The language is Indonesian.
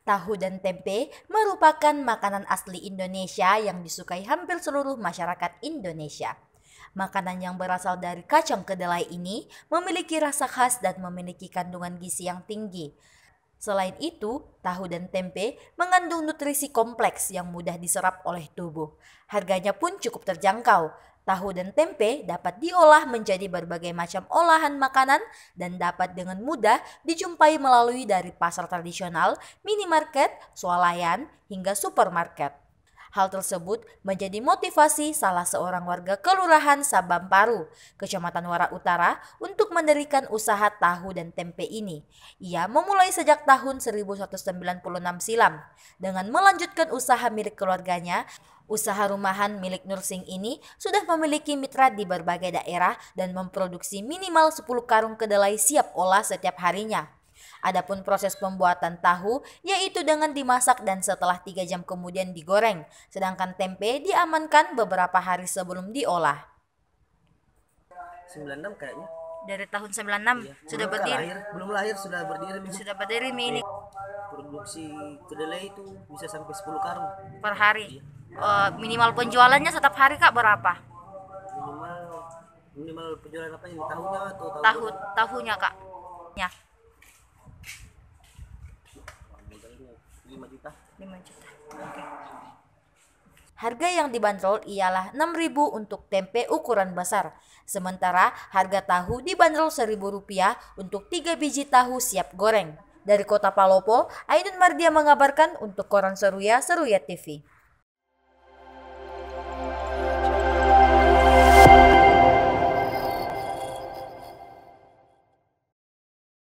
Tahu dan tempe merupakan makanan asli Indonesia yang disukai hampir seluruh masyarakat Indonesia. Makanan yang berasal dari kacang kedelai ini memiliki rasa khas dan memiliki kandungan gizi yang tinggi, Selain itu, tahu dan tempe mengandung nutrisi kompleks yang mudah diserap oleh tubuh. Harganya pun cukup terjangkau. Tahu dan tempe dapat diolah menjadi berbagai macam olahan makanan dan dapat dengan mudah dijumpai melalui dari pasar tradisional, minimarket, swalayan, hingga supermarket. Hal tersebut menjadi motivasi salah seorang warga Kelurahan Sabam Paru, Kecamatan Wara Utara untuk mendirikan usaha tahu dan tempe ini. Ia memulai sejak tahun 1996 silam dengan melanjutkan usaha milik keluarganya Usaha rumahan milik Nursing ini sudah memiliki mitra di berbagai daerah dan memproduksi minimal 10 karung kedelai siap olah setiap harinya. Adapun proses pembuatan tahu yaitu dengan dimasak dan setelah 3 jam kemudian digoreng, sedangkan tempe diamankan beberapa hari sebelum diolah. 96 kayaknya. Dari tahun 96 iya. sudah berdiri. Lahir, belum lahir sudah berdiri. Sudah berdiri ini. Produksi kedelai itu bisa sampai 10 karung per hari. Iya. Uh, minimal penjualannya setiap hari Kak berapa? Minimal minimal penjualan apa ini tahunya atau tahu? Tahu tahunya Kak. Ya. 5 juta. 5 juta. Oke. Okay. Harga yang dibanderol ialah 6.000 untuk tempe ukuran besar, sementara harga tahu dibanderol Rp1.000 untuk 3 biji tahu siap goreng. Dari Kota Palopo, Ainun Mardia mengabarkan untuk Koran Seruya Seruya TV.